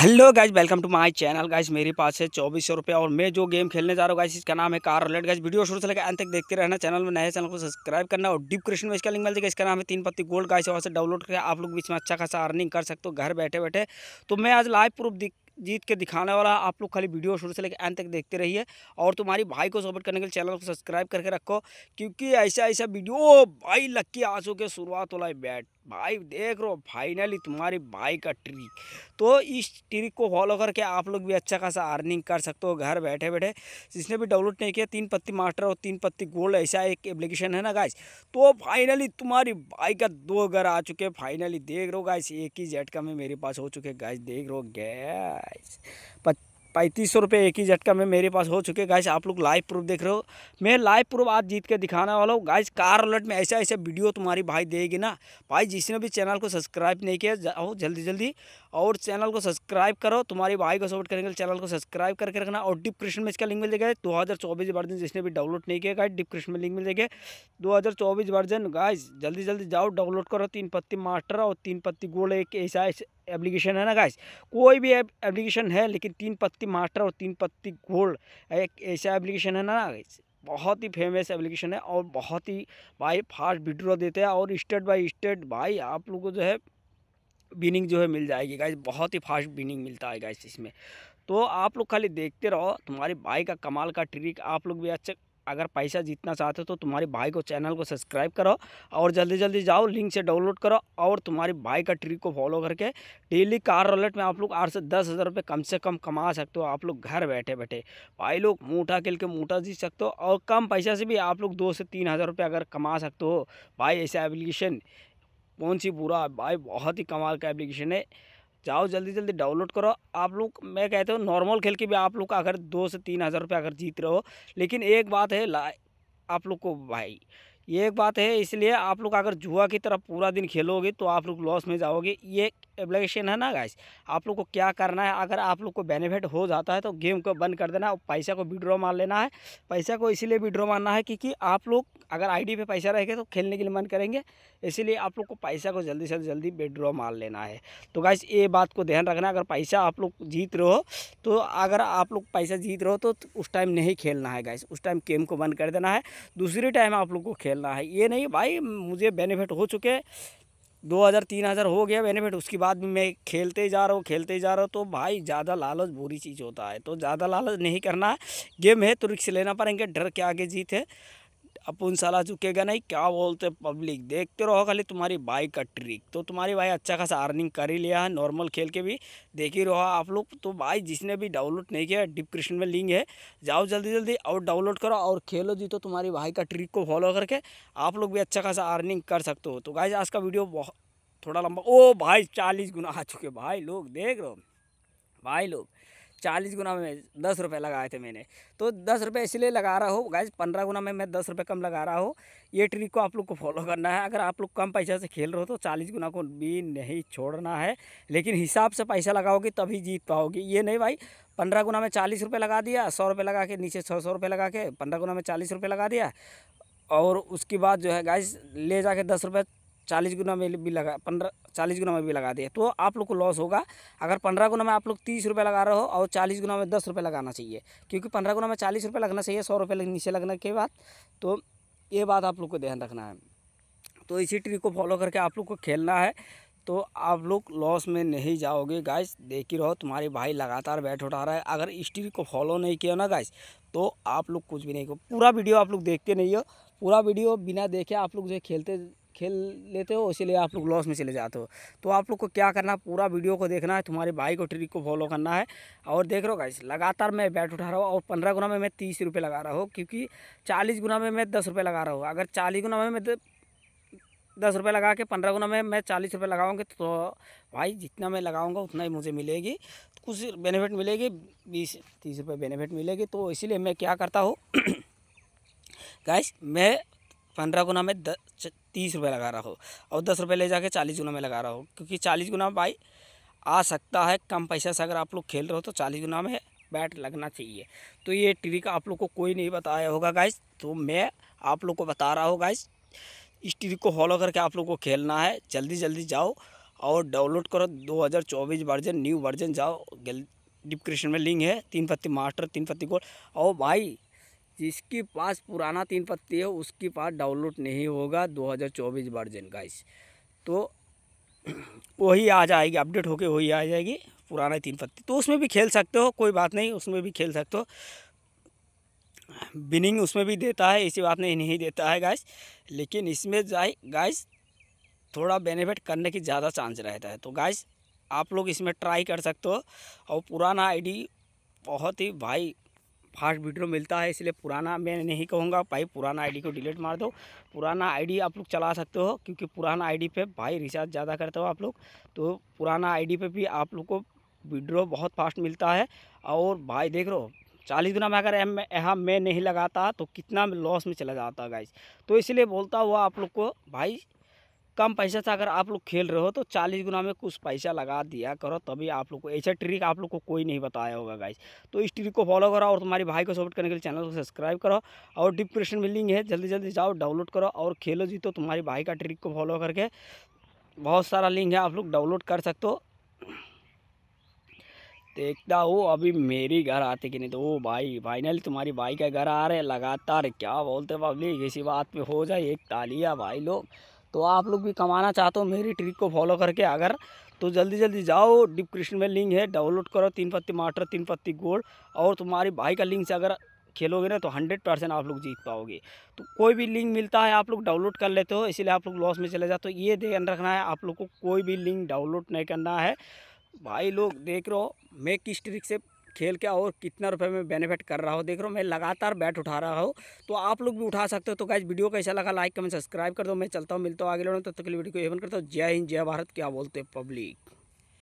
hello guys welcome to my channel guys मेरे पास है चौबीस सौ रुपये और मैं जो गेम खेलने जा रहा हूँ गाइज इसका नाम है कार रिलेट गाइज वीडियो शुरू से लेकर अंत तक देखते रहना चैनल में नए चैनल को सब्सक्राइब करना और डिप क्रिशन में इसका लिंक मिल जाएगा इसका नाम है तीन पत्ती गोल्ड गाइज वहाँ से डाउनलोड करके आप लोग बीच में अच्छा खासा अर्निंग कर सकते हो घर बैठे बैठे तो मैं आज लाइव प्रूफ जीत के दिखाने वाला आप लोग खाली वीडियो शुरू से लेकर एंड तक देखते रहिए और तुम्हारी भाई को सपोर्ट करने के लिए चैनल को सब्सक्राइब करके रखो क्योंकि ऐसा ऐसा वीडियो भाई लक्की आंसू के शुरुआत वाला बैट भाई देख रहो फाइनली तुम्हारी भाई का ट्रिक तो इस ट्रिक को फॉलो करके आप लोग भी अच्छा खासा अर्निंग कर सकते हो घर बैठे बैठे जिसने भी डाउनलोड नहीं किया तीन पत्ती मास्टर और तीन पत्ती गोल्ड ऐसा एक एप्लीकेशन है ना गाइस तो फाइनली तुम्हारी भाई का दो घर आ चुके हैं फाइनली देख रहो गाइस एक ही जेट का में मेरे पास हो चुके गाइस देख रहो गैस गाइस पैंतीस सौ रुपये एक ही झटका में मेरे पास हो चुके गाइस आप लोग लाइव प्रूफ देख रहे हो मैं लाइव प्रूफ आज जीत के दिखाने वाला हूँ गाइस कार अलर्ट में ऐसा ऐसा वीडियो तुम्हारी भाई देगी ना भाई जिसने भी चैनल को सब्सक्राइब नहीं किया जाओ जल्दी जल्दी और चैनल को सब्सक्राइब करो तुम्हारी भाई को सपोर्ट करेंगे चैनल को सब्सक्राइब करके रखना और डिप्रेशन में इसका लिंक मिल जाएगा दो हज़ार चौबीस वर्जन जिसने भी डाउनलोड नहीं किया गाइस डिप्रेशन में लिंक मिल जाएगा दो हज़ार चौबीस वर्जन गाइस जल्दी जल्दी जाओ डाउनलोड करो तीन पत्ती मास्टर और तीन पत्ती गोल एक ऐसा ऐसा एप्लीकेशन है ना गाइस कोई भी एप्लीकेशन है लेकिन तीन पत्ती मास्टर और तीन पत्ती गोल्ड एक ऐसा एप्लीकेशन है ना गाइस बहुत ही फेमस एप्लीकेशन है और बहुत ही भाई फास्ट विड्रॉ देते हैं और स्टेट बाय स्टेट भाई आप लोग को जो है बिनिंग जो है मिल जाएगी गाइस बहुत ही फास्ट बिनिंग मिलता है गाइस इसमें तो आप लोग खाली देखते रहो तुम्हारे भाई का कमाल का ट्रिक आप लोग भी अच्छा अगर पैसा जीतना चाहते हो तो तुम्हारे भाई को चैनल को सब्सक्राइब करो और जल्दी जल्दी जाओ लिंक से डाउनलोड करो और तुम्हारे भाई का ट्रिक को फॉलो करके डेली कार रोलेट में आप लोग आठ से दस हज़ार रुपये कम से कम कमा सकते हो आप लोग घर बैठे बैठे भाई लोग मोटा खेल के मोटा जीत सकते हो और कम पैसा से भी आप लोग दो से तीन हज़ार रुपये अगर कमा सकते हो भाई ऐसा एप्लीकेशन कौन सी बुरा भाई बहुत ही कमाल का एप्लीकेशन है जाओ जल्दी जल्दी डाउनलोड करो आप लोग मैं कहते हो नॉर्मल खेल के भी आप लोग का अगर दो से तीन हज़ार रुपये अगर जीत रहे हो लेकिन एक बात है ला आप लोग को भाई ये एक बात है इसलिए आप लोग अगर जुआ की तरफ पूरा दिन खेलोगे तो आप लोग लॉस में जाओगे ये एप्लीकेशन है ना गाइस आप लोग को क्या करना है अगर आप लोग को बेनिफिट हो जाता है तो गेम को बंद कर देना है और पैसा को विड्रॉ मार लेना है पैसा को इसीलिए विड्रॉ मारना है क्योंकि आप लोग अगर आईडी पे पैसा रहेगा तो खेलने के लिए मन करेंगे इसीलिए आप लोग को पैसा को जल्दी से जल्दी विड्रॉ मार लेना है तो गाइस ये बात को ध्यान रखना अगर पैसा आप लोग जीत रहे हो तो अगर आप लोग पैसा जीत रहे हो तो उस टाइम नहीं खेलना है गाइस उस टाइम गेम को बंद कर देना है दूसरे टाइम आप लोग को खेल खेलना है ये नहीं भाई मुझे बेनिफिट हो चुके दो हज़ार तीन हज़ार हो गया बेनिफिट उसके बाद भी मैं खेलते जा रहा हूँ खेलते जा रहा हूँ तो भाई ज़्यादा लालच बुरी चीज़ होता है तो ज़्यादा लालच नहीं करना है गेम है तो रिक्स लेना पड़ेंगे डर के आगे जीत है अपन साला चुकेगा नहीं क्या बोलते पब्लिक देखते रहो खाली तुम्हारी भाई का ट्रिक तो तुम्हारी भाई अच्छा खासा अर्निंग कर ही लिया है नॉर्मल खेल के भी देख ही रहो आप लोग तो भाई जिसने भी डाउनलोड नहीं किया डिस्क्रिप्शन में लिंक है जाओ जल्दी जल्दी और डाउनलोड करो और खेलो जी तो तुम्हारी भाई का ट्रिक को फॉलो करके आप लोग भी अच्छा खासा अर्निंग कर सकते हो तो भाई आज का वीडियो थोड़ा लंबा ओ भाई चालीस गुना आ चुके भाई लोग देख रहे हो भाई लोग चालीस गुना में दस रुपये लगाए थे मैंने तो दस रुपये इसलिए लगा रहा हूँ गाइज पंद्रह गुना में मैं दस रुपये कम लगा रहा हूँ ये ट्रिक को आप लोग को फॉलो करना है अगर आप लोग कम पैसा से खेल रहे हो तो चालीस गुना को भी नहीं छोड़ना है लेकिन हिसाब से पैसा लगाओगे तभी जीत पाओगे ये नहीं भाई पंद्रह गुना में चालीस रुपये लगा दिया सौ रुपये लगा के नीचे छः सौ रुपये लगा के पंद्रह गुना में चालीस रुपये लगा दिया और उसके बाद जो है गाइज ले जाके दस रुपये चालीस गुना में भी लगा पंद्रह चालीस गुना में भी लगा दिया तो आप लोग को लॉस होगा अगर पंद्रह गुना में आप लोग तीस रुपये लगा रहे हो और चालीस गुना में दस रुपये लगाना चाहिए क्योंकि पंद्रह गुना में चालीस रुपये लगना चाहिए सौ रुपये नीचे लगने के बाद तो ये बात आप लोग को ध्यान रखना है तो इसी ट्रिक को फॉलो करके आप लोग को खेलना है तो आप लोग लॉस में नहीं जाओगे गाइस देख ही रहो तुम्हारे भाई लगातार बैठ उठा रहा है अगर इस ट्रिक को फॉलो नहीं किया ना गाइस तो आप लोग कुछ भी नहीं करो पूरा वीडियो आप लोग देखते नहीं हो पूरा वीडियो बिना देखे आप लोग जो खेलते खेल लेते हो इसीलिए आप लोग लॉस में चले जाते हो तो आप लोग को क्या करना पूरा वीडियो को देखना है तुम्हारे भाई को ट्रिक को फॉलो करना है और देख रहे हो गाइस लगातार मैं बैट उठा रहा हूँ और पंद्रह गुना में मैं तीस रुपये लगा रहा हूँ क्योंकि चालीस गुना में मैं दस रुपये लगा रहा हूँ अगर चालीस गुना में मैं दस रुपये लगा के पंद्रह गुना में मैं चालीस रुपये लगाऊँगी तो भाई जितना मैं लगाऊँगा उतना ही मुझे मिलेगी कुछ बेनिफिट मिलेगी बीस तीस रुपये बेनिफिट मिलेगी तो इसीलिए मैं क्या करता हूँ गैस मैं पंद्रह गुना में दस तीस रुपये लगा रहा हो और दस रुपये ले जाके चालीस गुना में लगा रहा हो क्योंकि चालीस गुना भाई आ सकता है कम पैसे से अगर आप लोग खेल रहे हो तो चालीस गुना में बैट लगना चाहिए तो ये ट्रिक आप लोग को कोई नहीं बताया होगा गाइस तो मैं आप लोग को बता रहा हूँ गाइस इस ट्रिक को फॉलो करके आप लोग को खेलना है जल्दी जल्दी जाओ और डाउनलोड करो 2024 वर्जन न्यू वर्जन जाओ डिप्रिप्शन में लिंक है तीन पत्ती मास्टर तीन पत्ती गोल्ड और भाई जिसके पास पुराना तीन पत्ती है उसके पास डाउनलोड नहीं होगा 2024 वर्जन का इस तो वही आ जाएगी अपडेट होके वही आ जाएगी पुराना तीन पत्ती तो उसमें भी खेल सकते हो कोई बात नहीं उसमें भी खेल सकते हो बिनिंग उसमें भी देता है ऐसी बात नहीं नहीं देता है गाइस लेकिन इसमें जाए गाइस थोड़ा बेनिफिट करने की ज़्यादा चांस रहता है तो गाइस आप लोग इसमें ट्राई कर सकते हो और पुराना आईडी बहुत ही भाई फास्ट वीडियो मिलता है इसलिए पुराना मैं नहीं कहूँगा भाई पुराना आईडी को डिलीट मार दो पुराना आईडी आप लोग चला सकते हो क्योंकि पुराना आईडी पे भाई रिचार्ज ज़्यादा करते हो आप लोग तो पुराना आईडी पे भी आप लोग को वीड्रो बहुत फास्ट मिलता है और भाई देख रहे हो चालीस गुना में अगर यहाँ मैं नहीं लगाता तो कितना लॉस में चला जाता गाइज तो इसलिए बोलता हुआ आप लोग को भाई कम पैसा से अगर आप लोग खेल रहे हो तो चालीस गुना में कुछ पैसा लगा दिया करो तभी आप लोग को ऐसा ट्रिक आप लोग को कोई नहीं बताया होगा गाइज तो इस ट्रिक को फॉलो करो और तुम्हारे भाई को सपोर्ट करने के लिए चैनल को सब्सक्राइब करो और डिप्रेशन में लिंक है जल्दी जल्दी जाओ डाउनलोड करो और खेलो जी तो तुम्हारी भाई का ट्रिक को फॉलो करके बहुत सारा लिंक है आप लोग डाउनलोड कर सकते हो देखता हूँ अभी मेरी घर आते कि नहीं तो ओ भाई फाइनली तुम्हारी भाई का घर आ रहे लगातार क्या बोलते पब्लिक इसी बात पे हो जाए एक तालिया भाई लोग तो आप लोग भी कमाना चाहते हो मेरी ट्रिक को फॉलो करके अगर तो जल्दी जल्दी जाओ डिस्क्रिप्शन में लिंक है डाउनलोड करो तीन पत्ती माटर तीन पत्ती गोल्ड और तुम्हारी भाई का लिंक से अगर खेलोगे ना तो हंड्रेड परसेंट आप लोग जीत पाओगे तो कोई भी लिंक मिलता है आप लोग डाउनलोड कर लेते हो इसीलिए आप लोग लॉस में चले जाते हो ये ध्यान रखना है आप लोग को कोई भी लिंक डाउनलोड नहीं करना है भाई लोग देख रहे हो मैं किस ट्रिक से खेल के और कितना रुपये में बेनिफिट कर रहा हूँ देख रहा हूँ मैं लगातार बैट उठा रहा हूँ तो आप लोग भी उठा सकते हो तो गाइज वीडियो कैसा लगा लाइक कमेंट सब्सक्राइब कर दो मैं चलता हूँ मिलता हूँ आगे लड़ो तब तक वीडियो को एवन करता हूँ जय हिंद जय भारत क्या बोलते पब्लिक